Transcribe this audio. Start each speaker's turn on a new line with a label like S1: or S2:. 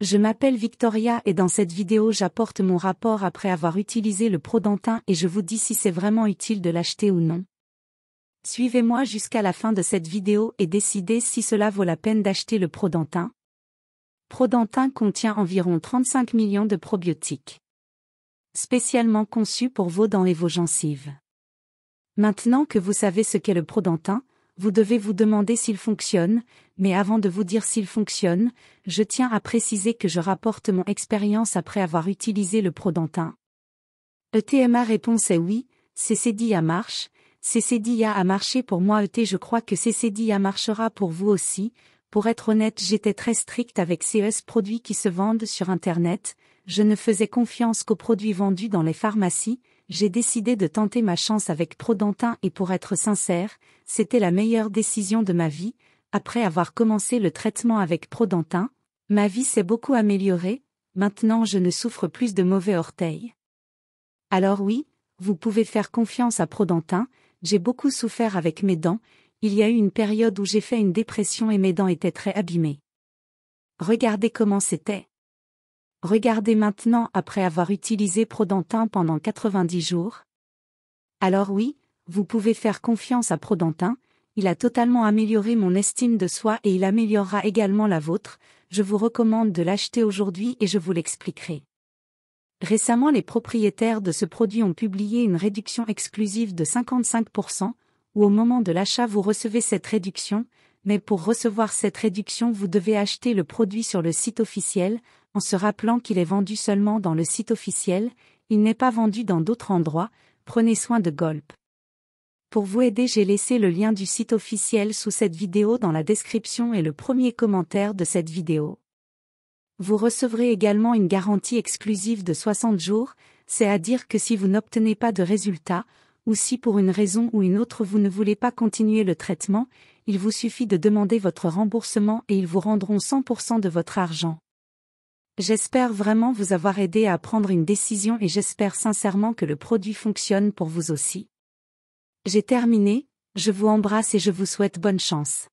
S1: Je m'appelle Victoria et dans cette vidéo j'apporte mon rapport après avoir utilisé le Prodentin et je vous dis si c'est vraiment utile de l'acheter ou non. Suivez-moi jusqu'à la fin de cette vidéo et décidez si cela vaut la peine d'acheter le Prodentin. Prodentin contient environ 35 millions de probiotiques. Spécialement conçus pour vos dents et vos gencives. Maintenant que vous savez ce qu'est le Prodentin, vous devez vous demander s'il fonctionne, mais avant de vous dire s'il fonctionne, je tiens à préciser que je rapporte mon expérience après avoir utilisé le Prodentin. ETMA réponse c'est oui, CCDIA marche, CCDIA a marché pour moi ET je crois que CCDIA marchera pour vous aussi, pour être honnête j'étais très stricte avec CES produits qui se vendent sur Internet, je ne faisais confiance qu'aux produits vendus dans les pharmacies, j'ai décidé de tenter ma chance avec Prodentin et pour être sincère, c'était la meilleure décision de ma vie, après avoir commencé le traitement avec Prodentin, ma vie s'est beaucoup améliorée, maintenant je ne souffre plus de mauvais orteils. Alors oui, vous pouvez faire confiance à Prodentin, j'ai beaucoup souffert avec mes dents, il y a eu une période où j'ai fait une dépression et mes dents étaient très abîmées. Regardez comment c'était. Regardez maintenant après avoir utilisé Prodentin pendant 90 jours. Alors oui, vous pouvez faire confiance à Prodentin, il a totalement amélioré mon estime de soi et il améliorera également la vôtre, je vous recommande de l'acheter aujourd'hui et je vous l'expliquerai. Récemment les propriétaires de ce produit ont publié une réduction exclusive de 55%, où au moment de l'achat vous recevez cette réduction, mais pour recevoir cette réduction vous devez acheter le produit sur le site officiel, en se rappelant qu'il est vendu seulement dans le site officiel, il n'est pas vendu dans d'autres endroits, prenez soin de Golp. Pour vous aider j'ai laissé le lien du site officiel sous cette vidéo dans la description et le premier commentaire de cette vidéo. Vous recevrez également une garantie exclusive de 60 jours, c'est à dire que si vous n'obtenez pas de résultat, ou si pour une raison ou une autre vous ne voulez pas continuer le traitement, il vous suffit de demander votre remboursement et ils vous rendront 100% de votre argent. J'espère vraiment vous avoir aidé à prendre une décision et j'espère sincèrement que le produit fonctionne pour vous aussi. J'ai terminé, je vous embrasse et je vous souhaite bonne chance.